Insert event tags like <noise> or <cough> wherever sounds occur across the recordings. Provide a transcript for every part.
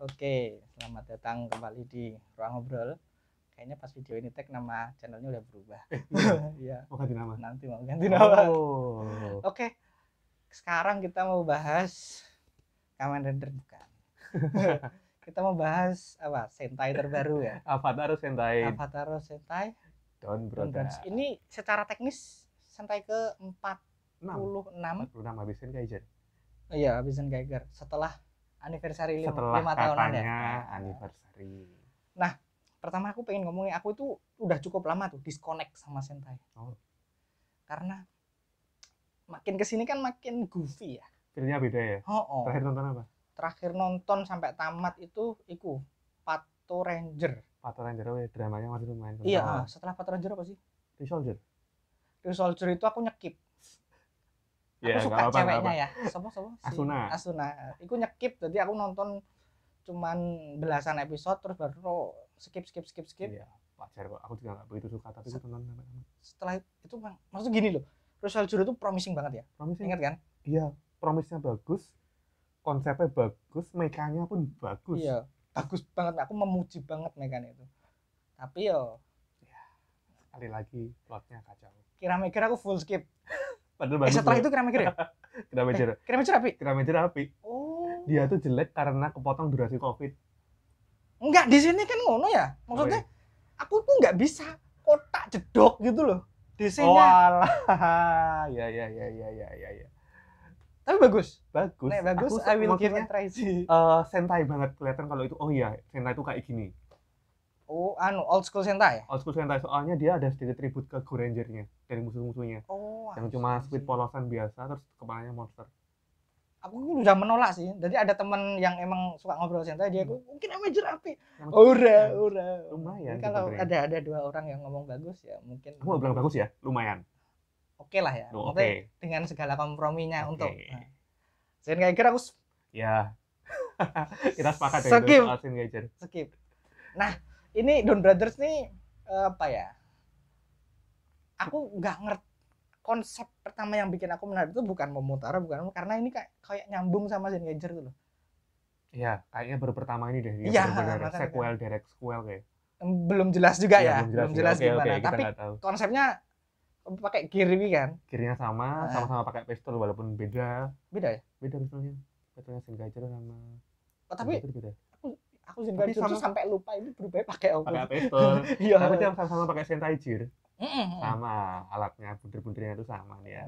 Oke, selamat datang kembali di Ruang obrol. Kayaknya pas video ini tag nama channelnya udah berubah. Eh, <laughs> iya. iya. mau ganti nama. Nanti mau ganti nama. Oh. Oke. Sekarang kita mau bahas Kamen Rider bukan. <laughs> kita mau bahas apa? Sentai terbaru ya. Avatar Sentai. Avatar Sentai. Don Brother. Ini secara teknis Sentai ke 46. 46 habis Geiger. Iya, habis Geiger. Setelah anniversary Setelah lima tahun ada. Ya? anniversary. Nah, pertama aku pengen ngomongin aku itu udah cukup lama tuh disconnect sama sentai. Oh. Karena makin kesini kan makin goofy ya. Filmnya beda ya. Oh, oh. Terakhir nonton apa? Terakhir nonton sampai tamat itu iku Pato Ranger. Pato Ranger oh, ya, dramanya masih lumayan. Iya, setelah Pato Ranger apa sih? Soldier. The Soldier itu aku nyekip Aku ya, suka ceweknya ya. Sopo sopo? Si Asuna. Asuna. Iku nyekip jadi aku nonton cuman belasan episode terus baru skip skip skip skip. Iya, wajar kok. Aku juga gak begitu suka tapi aku nonton sampai Setelah itu Bang, maksud gini loh. Rosal Juro itu promising banget ya. Promising. Ingat kan? Iya, promisnya bagus. Konsepnya bagus, mekanya pun bagus. Iya, bagus banget. Aku memuji banget mekanya itu. Tapi yo ya, sekali lagi plotnya kacau kira kira aku full skip <laughs> Padahal eh, setelah gue. itu Kiramecer ya? <laughs> Kiramecer. Eh, Kiramecer api? Kiramecer api. Oh. Dia tuh jelek karena kepotong durasi Covid. Enggak, di sini kan ngono ya. Maksudnya oh, iya. aku tuh enggak bisa kotak jedok gitu loh. Di sini. Oh, alah. <laughs> ya ya ya ya ya ya ya. Tapi bagus. Bagus. Nek, bagus, aku I will give it try. Uh, sentai banget kelihatan kalau itu. Oh iya, sentai itu kayak gini. Oh, anu old school Sentai. Old school Sentai soalnya dia ada sedikit tribut ke Go Ranger-nya dari musuh-musuhnya. Oh. Yang cuma speed polosan biasa terus kepalanya monster. Aku udah menolak sih. Jadi ada teman yang emang suka ngobrol Sentai dia aku hmm. mungkin Amager api. Ya. Ora, ora. Lumayan. Jadi gitu kalau ada ada dua orang yang ngomong bagus ya mungkin. aku bilang bagus ya? Lumayan. Oke okay lah ya. Oh, Oke. Okay. Dengan segala komprominya okay. untuk. Nah. kira-kira aku Ya. <laughs> Kita sepakat ya skip. Skip. Nah, ini Don Brothers nih eh, apa ya? Aku nggak ngerti konsep pertama yang bikin aku menarik itu bukan memutar, bukan karena ini kayak kayak nyambung sama Zengager gitu loh. Iya, kayaknya baru pertama ini deh. Iya, benar sequel, direct sequel kayak. Belum jelas juga ya, ya. belum jelas, belum jelas okay, gimana. Okay, Tapi tahu. konsepnya pakai kiri kan? Kirinya sama, ah. sama-sama pakai pistol walaupun beda. Beda ya? Beda pistolnya. Pistolnya Zengager sama Oh, tapi beda aku sih Jutsu sama... sampai lupa ini berubah pakai apa pakai pistol <laughs> iya tapi yang sama-sama pakai Sentai Jir sama alatnya bunder-bundernya itu sama ya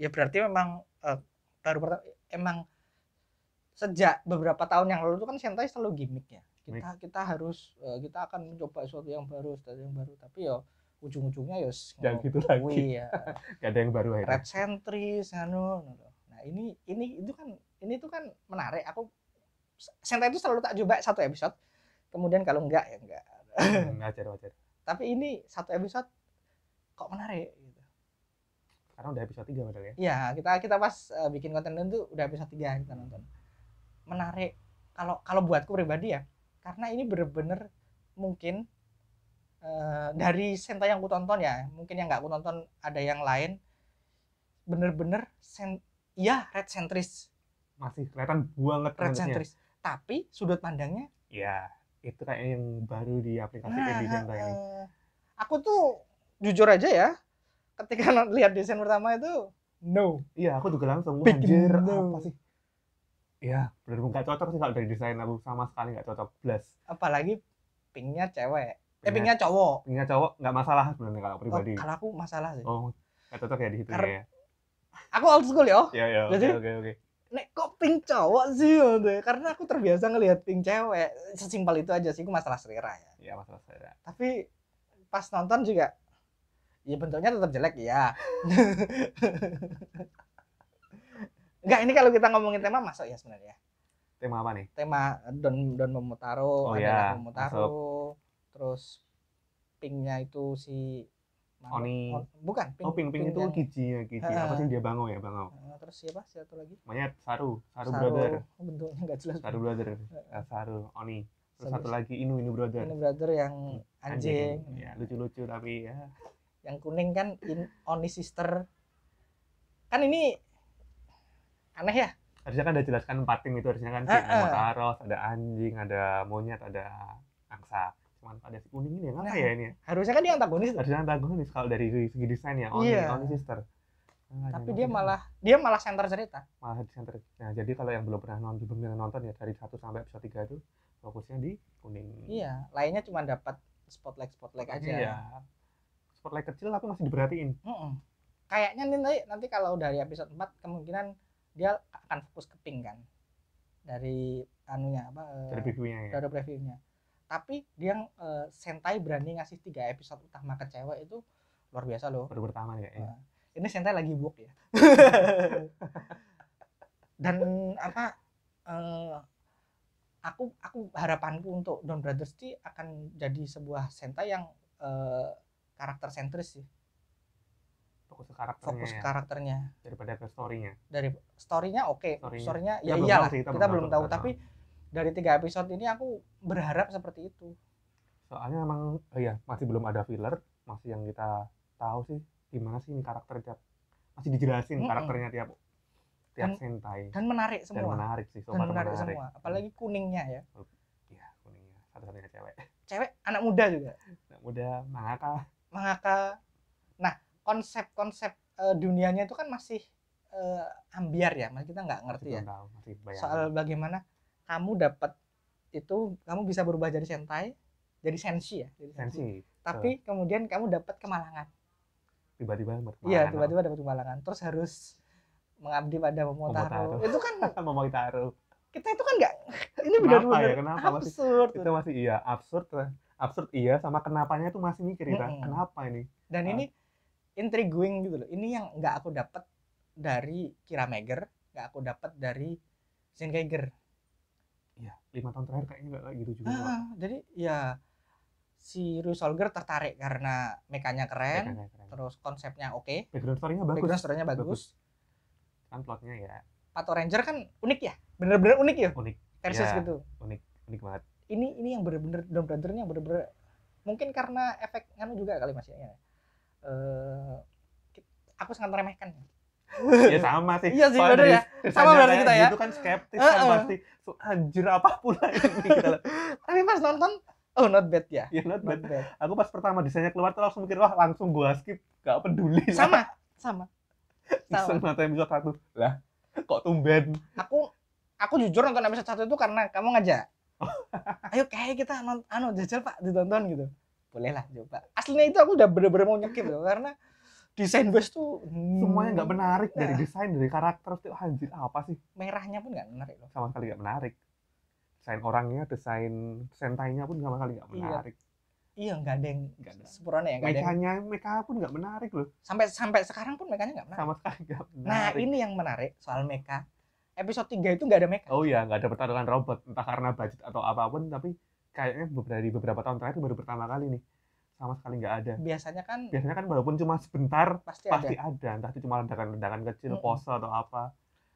ya berarti memang uh, baru pertama emang sejak beberapa tahun yang lalu itu kan Sentai selalu gimmick ya kita kita harus uh, kita akan mencoba sesuatu yang baru sesuatu yang baru tapi ya ujung-ujungnya ya yang gitu lagi Iya. <laughs> gak ada yang baru akhirnya red sentris anu nah ini ini itu kan ini tuh kan menarik aku Sentai itu selalu tak coba satu episode. Kemudian kalau enggak ya enggak. Ngajar, hmm, wajar wajar. Tapi ini satu episode kok menarik gitu. Karena udah episode 3 padahal ya. Iya, kita kita pas uh, bikin konten itu udah episode 3 kita nonton. Menarik kalau kalau buatku pribadi ya. Karena ini bener-bener mungkin uh, dari Sentai yang ku tonton ya, mungkin yang nggak ku tonton ada yang lain. Bener-bener sen ya red sentris masih kelihatan banget red sentris tapi sudut pandangnya ya itu kayak yang baru di aplikasi nah, di desain ini. Aku tuh jujur aja ya, ketika <laughs> lihat desain pertama itu no. Iya, aku juga langsung pikir no. apa sih? Iya, benar nggak cocok sih kalau dari desain aku sama sekali nggak cocok plus. Apalagi pingnya cewek. Eh, pinknya, eh pingnya cowok. Pingnya cowok nggak masalah sebenarnya kalau oh, pribadi. Oh, kalau aku masalah sih. Oh, nggak cocok ya di situ ya. Aku old school yo. Iya, iya. Oke, oke, oke nek kok pink cowok sih gitu karena aku terbiasa ngelihat pink cewek sesimpel itu aja sih aku masalah selera ya iya masalah selera tapi pas nonton juga ya bentuknya tetap jelek ya Enggak, <laughs> ini kalau kita ngomongin tema masuk ya sebenarnya tema apa nih tema don don memutaro oh, ada ya. memutaro terus pinknya itu si Oni oh, bukan Ping, oh pink pink, ping itu yang... Gigi ya Kiji. uh, apa sih dia Bangau ya Bangau uh, terus siapa satu lagi Monyet, Saru Saru, Brother oh, bentuknya nggak jelas Saru Brother uh, Saru Oni terus satu lagi Inu Inu Brother Inu Brother yang hmm, anjing, ya lucu-lucu tapi ya yang kuning kan in, Oni Sister kan ini aneh ya harusnya kan udah jelaskan empat tim itu harusnya kan uh, si uh. ada ada anjing ada monyet ada angsa kenapa ada kuning ini kenapa ya, nah, ya ini ya? harusnya kan dia antagonis harusnya antagonis kalau dari segi desain ya only yeah. only sister tapi dia malah dia malah center cerita malah di center nah jadi kalau yang belum pernah nonton belum pernah nonton ya dari satu sampai episode tiga itu fokusnya di kuning iya lainnya cuma dapat spotlight spotlight aja iya. spotlight kecil tapi masih diperhatiin mm -mm. kayaknya nanti nanti kalau dari episode 4 kemungkinan dia akan fokus ke pink kan dari anunya apa eh, dari previewnya ya dari previewnya tapi dia uh, Sentai berani ngasih tiga episode utama ke cewek itu luar biasa loh baru pertama ya, ini Sentai lagi book ya <laughs> dan apa uh, aku aku harapanku untuk Don Brothers T akan jadi sebuah Sentai yang uh, karakter sentris sih fokus ke karakternya fokus ya. ke karakternya daripada ke storynya dari storynya oke okay. storynya story ya iyalah kita, kita belum tahu, tapi dari tiga episode ini aku berharap seperti itu soalnya emang oh ya masih belum ada filler masih yang kita tahu sih gimana sih ini karakter tiap masih dijelasin hmm. karakternya tiap tiap dan, sentai dan menarik semua dan menarik sih dan menarik, menarik semua apalagi kuningnya ya iya kuningnya satu-satunya cewek <laughs> cewek anak muda juga anak muda mangaka mangaka nah konsep-konsep uh, dunianya itu kan masih uh, ambiar ya masih kita nggak ngerti masih ya tahu, masih soal bagaimana kamu dapat itu kamu bisa berubah jadi sentai jadi sensi ya jadi sensi, sensi. tapi so. kemudian kamu dapat kemalangan tiba-tiba iya tiba-tiba dapat kemalangan terus harus mengabdi pada Momotaro, itu kan <laughs> Momotaro kita itu kan nggak <laughs> ini benar-benar ya, kenapa absurd masih, itu masih iya absurd absurd iya sama kenapanya itu masih mikir mm -hmm. kenapa ini dan uh. ini intriguing gitu loh ini yang nggak aku dapat dari Kira Meger nggak aku dapat dari Shinkager lima tahun terakhir kayaknya nggak gitu juga ah, jadi ya si Rui Solger tertarik karena mekanya keren, keren. terus konsepnya oke okay. background story-nya bagus background story-nya bagus, bagus. kan plotnya ya Pato Ranger kan unik ya bener-bener unik ya unik versus ya, gitu unik unik banget ini ini yang bener-bener Dom Brother yang bener-bener mungkin karena efek kan juga kali mas ya uh, aku sangat meremehkan ya sama sih. Iya sih benar ya. Sama berarti kita ya. Itu kan skeptis uh, kan pasti. So, anjir apa pula ini kita. Gitu <laughs> Tapi pas nonton Oh not bad ya. Iya yeah, not, not bad. bad. Aku pas pertama desainnya keluar tuh langsung mikir wah langsung gua skip, gak peduli. <laughs> Sama, lah. sama. Iseng nonton episode satu lah. Kok tumben? Aku aku jujur nonton episode satu itu karena kamu ngajak. <laughs> Ayo kayak kita nonton anu jajal Pak ditonton gitu. Boleh lah coba. Aslinya itu aku udah bener-bener mau nyekip loh karena desain bus tuh hmm. semuanya nggak hmm. menarik nah. dari desain dari karakter tuh anjir apa sih merahnya pun nggak menarik loh sama sekali nggak menarik desain orangnya desain sentainya pun sama sekali nggak iya. menarik iya nggak ada yang nggak ada ya mekanya ada mereka pun nggak menarik loh sampai sampai sekarang pun mekanya nggak menarik sama sekali nggak nah, menarik nah ini yang menarik soal meka episode 3 itu nggak ada meka oh iya nggak ada pertarungan robot entah karena budget atau apapun tapi kayaknya dari beberapa tahun terakhir baru pertama kali nih sama sekali nggak ada. Biasanya kan biasanya kan walaupun cuma sebentar pasti, pasti ada. ada. Entah itu cuma ledakan-ledakan kecil, mm -hmm. pose atau apa.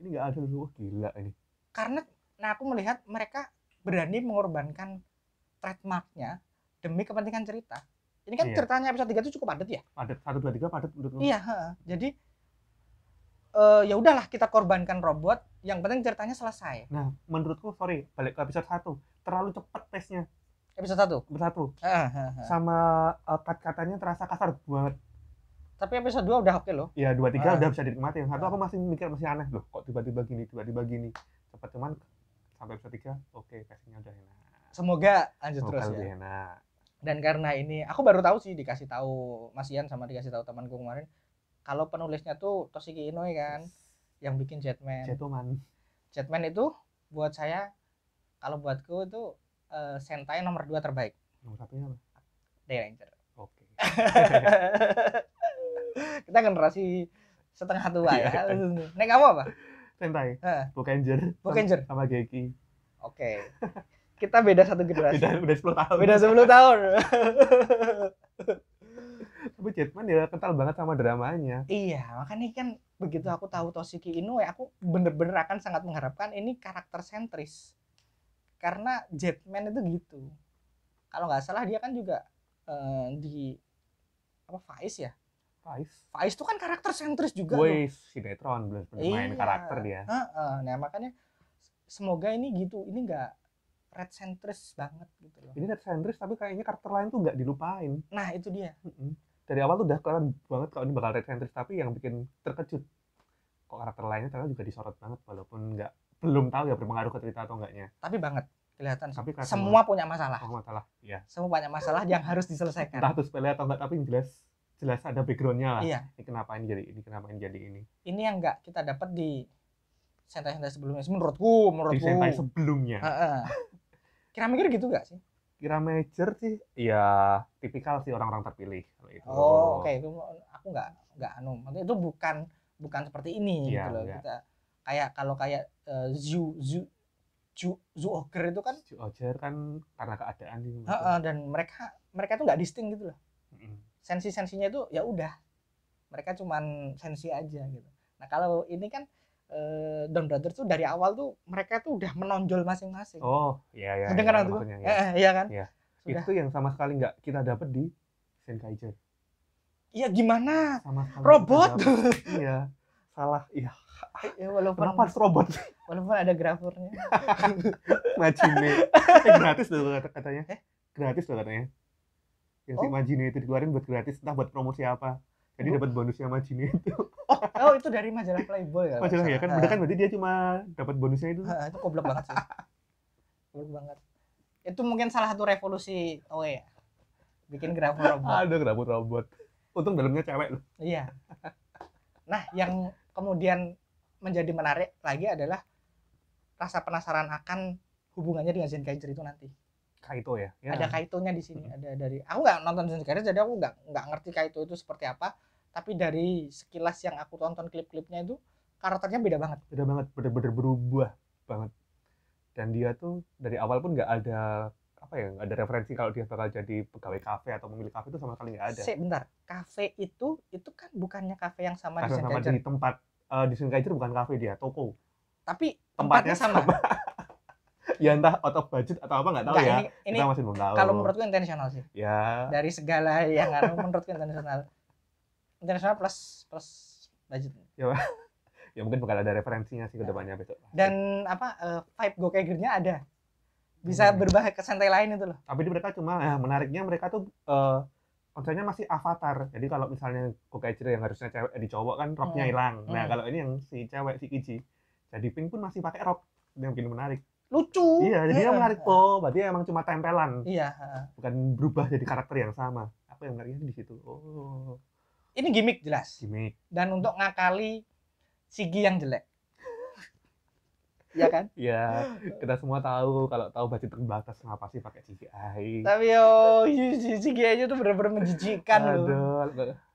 Ini nggak ada loh, gila ini. Karena nah aku melihat mereka berani mengorbankan trademarknya demi kepentingan cerita. Ini kan iya. ceritanya episode 3 itu cukup padat ya? Padat, satu 2 tiga padat menurutku. Iya, he. Jadi uh, ya udahlah kita korbankan robot, yang penting ceritanya selesai. Nah, menurutku sorry, balik ke episode satu terlalu cepat tesnya Episode satu. Episode satu. Sama uh, eh, kat-katanya terasa kasar banget. Tapi episode dua udah oke okay loh. Iya, tiga uh. udah bisa dinikmati. Yang satu aku masih mikir masih aneh loh, kok tiba-tiba gini, tiba-tiba gini. Cepat cuman sampai episode tiga oke, okay, udah enak. Semoga lanjut Semoga terus ya. enak. Dan karena ini aku baru tahu sih dikasih tahu Mas Ian sama dikasih tahu temanku kemarin kalau penulisnya tuh Toshiki Inoue kan yang bikin Jetman. Jetman. Jetman itu buat saya kalau buatku itu uh, Sentai nomor 2 terbaik. Nomor satunya apa? Day Ranger. Oke. Okay. <laughs> Kita generasi setengah tua iya. ya. Nek kamu apa? Sentai. Bokenger. Bokanger. Sama, sama Geki. Oke. Okay. Kita beda satu generasi. Beda udah 10 tahun. Beda 10 tahun. <laughs> Tapi Jetman ya kental banget sama dramanya. Iya, makanya kan begitu aku tahu Toshiki Inoue, aku bener-bener akan sangat mengharapkan ini karakter sentris karena Jetman itu gitu kalau nggak salah dia kan juga uh, di apa Faiz ya Faiz Faiz itu kan karakter sentris juga si sinetron belum main iya. karakter dia uh, uh. nah makanya semoga ini gitu ini nggak red sentris banget gitu loh ini red sentris tapi kayaknya karakter lain tuh nggak dilupain nah itu dia mm dari awal tuh udah kelihatan banget kalau ini bakal red sentris tapi yang bikin terkejut kok karakter lainnya ternyata juga disorot banget walaupun nggak belum tahu ya berpengaruh ke cerita atau enggaknya. Tapi banget kelihatan. Tapi kelihatan semua banget. punya masalah. Oh, masalah. Iya. Semua banyak masalah yang harus diselesaikan. Entah itu sepele atau enggak, tapi yang jelas jelas ada backgroundnya lah. Iya. Ini kenapa ini jadi ini, kenapa ini jadi ini. Ini yang enggak kita dapat di sentai-sentai sebelumnya. Menurutku, menurutku. Di sentai sebelumnya. Kira mikir gitu enggak sih? Kira major sih, ya tipikal sih orang-orang terpilih kalau itu. Oh, oke okay. itu aku enggak enggak anu, maksudnya itu bukan bukan seperti ini iya, gitu loh. Enggak. Iya. Kita kayak kalau kayak uh, eh, zoo zoo zoo zooker itu kan zooker kan karena keadaan gitu. Uh, uh, dan mereka mereka tuh nggak disting gitu loh. Mm -hmm. Sensi-sensinya itu ya udah. Mereka cuman sensi aja gitu. Nah, kalau ini kan uh, Don Brothers tuh dari awal tuh mereka tuh udah menonjol masing-masing. Oh, iya iya. Dengar iya, maksudnya, iya. Eh, iya kan? Iya. Sudah. Itu yang sama sekali nggak kita dapat di Senkaiger. Iya gimana? Sama Robot. iya salah ya, ya walaupun kenapa harus robot <laughs> walaupun ada grafurnya majine <laughs> eh, gratis loh katanya eh? gratis loh katanya yang oh. si majine itu dikeluarin buat gratis entah buat promosi apa jadi oh. dapat bonusnya majine itu oh, oh itu dari majalah Playboy ya majalah ya kan ah. udah kan berarti dia cuma dapat bonusnya itu ha, ah, itu goblok banget sih <laughs> goblok banget itu mungkin salah satu revolusi oh ya bikin grafur robot ada grafur robot untung dalamnya cewek loh iya Nah, yang kemudian menjadi menarik lagi adalah rasa penasaran akan hubungannya dengan Zen itu nanti. Kaito ya. ya. Ada Kaitonya di sini, hmm. ada dari aku nggak nonton Zen jadi aku nggak nggak ngerti Kaito itu seperti apa, tapi dari sekilas yang aku tonton klip-klipnya itu karakternya beda banget. Beda banget, bener-bener berubah banget. Dan dia tuh dari awal pun nggak ada apa ya nggak ada referensi kalau dia bakal jadi pegawai kafe atau pemilik kafe itu sama sekali nggak ada. Sih, bentar, kafe itu itu kan bukannya kafe yang sama Karena di sama di tempat uh, di Sengkajer bukan kafe dia, toko. Tapi tempatnya, tempatnya sama. sama. <laughs> ya entah out of budget atau apa nggak tahu Enggak, ya. Ini, ini masih belum tahu. Kalau menurutku internasional sih. Ya. Dari segala yang anu menurutku internasional, Internasional plus plus budget. Ya, <laughs> ya mungkin bakal ada referensinya sih ke depannya besok. Dan apa uh, vibe go ada bisa hmm. berbahaya ke santai lain itu loh tapi mereka cuma ya, menariknya mereka tuh uh, eh, konsernya masih avatar jadi kalau misalnya Kokaichiro yang harusnya cewek eh, di cowok kan roknya hmm. hilang nah hmm. kalau ini yang si cewek si kiji jadi Pink pun masih pakai rok yang bikin menarik lucu iya jadi yeah. menarik oh berarti emang cuma tempelan iya bukan berubah jadi karakter yang sama apa yang menariknya di situ oh ini gimmick jelas gimmick dan untuk ngakali Sigi yang jelek ya kan? Iya. Kita semua tahu kalau tahu budget terbatas kenapa sih pakai CGI. Tapi yo CGI-nya tuh benar-benar menjijikan loh.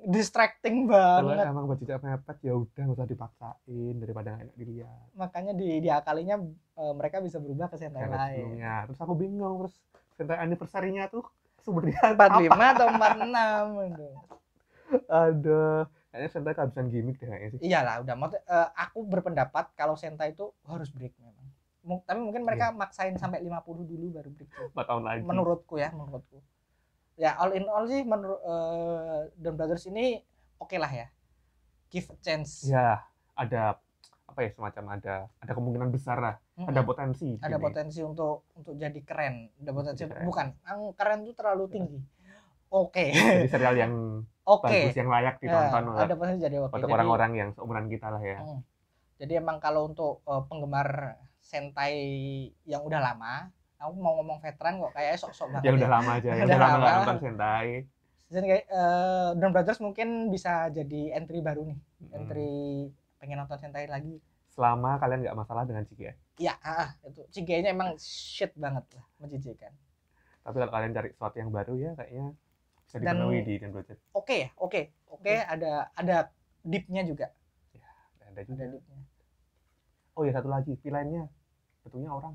Distracting banget. Kalau emang budgetnya mepet ya udah nggak usah dipaksain daripada enak dilihat. Makanya di diakalinya e, mereka bisa berubah ke sentai lain. terus aku bingung terus sentai anniversary-nya tuh sebenarnya 45 apa? atau 46 gitu. Aduh Kayaknya Senta kehabisan gimmick deh kayaknya sih. Iyalah, udah mau uh, eh, aku berpendapat kalau Senta itu harus break memang. M tapi mungkin mereka yeah. maksain sampai 50 dulu baru break. 4 tahun lagi. Menurutku ya, menurutku. Ya all in all sih menurut uh, eh, Don Brothers ini oke okay lah ya. Give a chance. Ya, ada apa ya semacam ada ada kemungkinan besar lah mm -hmm. ada potensi ada gini. potensi untuk untuk jadi keren ada potensi keren. bukan yang keren itu terlalu tinggi iya. oke okay. jadi serial yang <laughs> okay. bagus yang layak ditonton lah ya, ada potensi jadi okay. untuk orang-orang yang seumuran kita lah ya hmm. jadi emang kalau untuk uh, penggemar sentai yang udah lama aku mau ngomong veteran kok kayaknya sok-sok banget yang ya. udah lama aja yang <laughs> udah lama nggak nonton sentai dan kayak uh, eh, Drum Brothers mungkin bisa jadi entry baru nih hmm. entry pengen nonton sentai lagi selama kalian nggak masalah dengan CGI ya? Iya, ah, ah. itu CGI nya emang shit banget lah, menjijikan. Tapi kalau kalian cari sesuatu yang baru ya kayaknya bisa dipenuhi dan, di dan Budget. Oke okay, ya, oke, okay, oke okay, okay. ada ada deepnya juga. Ya, ada juga. Ada deepnya Oh ya satu lagi, filenya betulnya orang.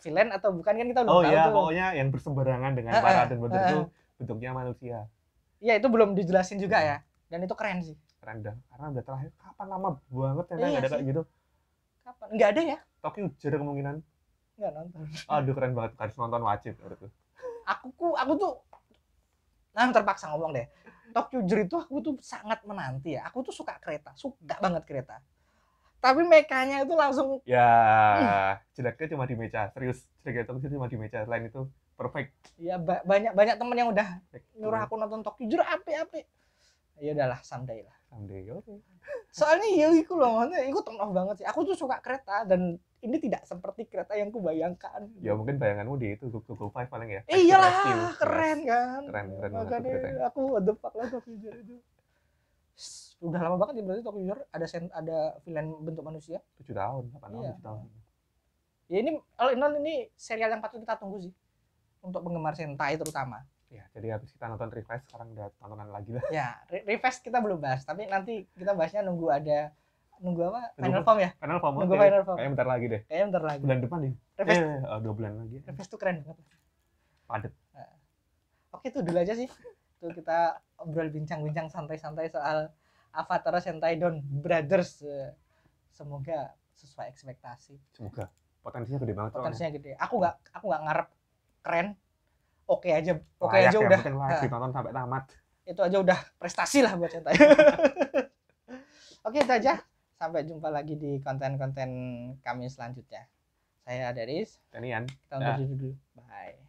Villain atau bukan kan kita udah oh, tahu ya, tuh. pokoknya yang berseberangan dengan uh, para dan Budget uh, itu bentuknya manusia. Iya itu belum dijelasin juga hmm. ya, dan itu keren sih. Keren dah, karena udah terakhir kapan lama banget ya nggak ada kayak gitu. Kapan? Nggak ada ya? Tokyo jadi kemungkinan. Nggak nonton. Aduh keren banget, harus nonton wajib itu Aku aku tuh Nah, terpaksa ngomong deh. Tokyo jujur itu aku tuh sangat menanti ya. Aku tuh suka kereta, suka banget kereta. Tapi mekanya itu langsung ya hmm. jeleknya cuma di meja serius jeleknya itu cuma di meja lain itu perfect ya ba banyak banyak temen yang udah nyuruh aku nonton Tokyo jujur api api ya udahlah someday lah someday oke okay. soalnya ya itu loh maksudnya itu turn banget sih aku tuh suka kereta dan ini tidak seperti kereta yang kubayangkan. Ya mungkin bayanganmu di itu Google Go Five paling ya. Iya iyalah, keren kan. Keren keren Makanya banget aku what the fuck lah Tokyo User itu. Udah lama banget ya berarti Tokyo ada sen, ada villain bentuk manusia. Tujuh tahun, delapan tahun, iya. tujuh tahun. Ya ini kalau ini serial yang patut kita tunggu sih untuk penggemar Sentai terutama. Ya, jadi habis kita nonton Revice sekarang udah tontonan lagi lah. Ya, Revice kita belum bahas, tapi nanti kita bahasnya nunggu ada nunggu apa? Final form ya? Final form. Nunggu final form. Kayaknya bentar lagi deh. Kayaknya bentar lagi. Bulan depan nih. Eh, oh, dua bulan lagi. Reves tuh keren banget. Padet. Nah. Eh, oke, itu dulu aja sih. Itu kita obrol bincang-bincang santai-santai soal Avatar Sentai Don Brothers. Eh, semoga sesuai ekspektasi. Semoga. Potensinya gede banget. Potensinya gede. Aku gak, aku gak ngarep keren. Oke aja, oke aja ya, udah. Layak nonton eh, sampai tamat. Itu aja udah prestasi lah buat Sentai. <laughs> oke, itu aja. Sampai jumpa lagi di konten-konten kami selanjutnya. Saya Daris. Danian. Kita undur diri dulu. Bye.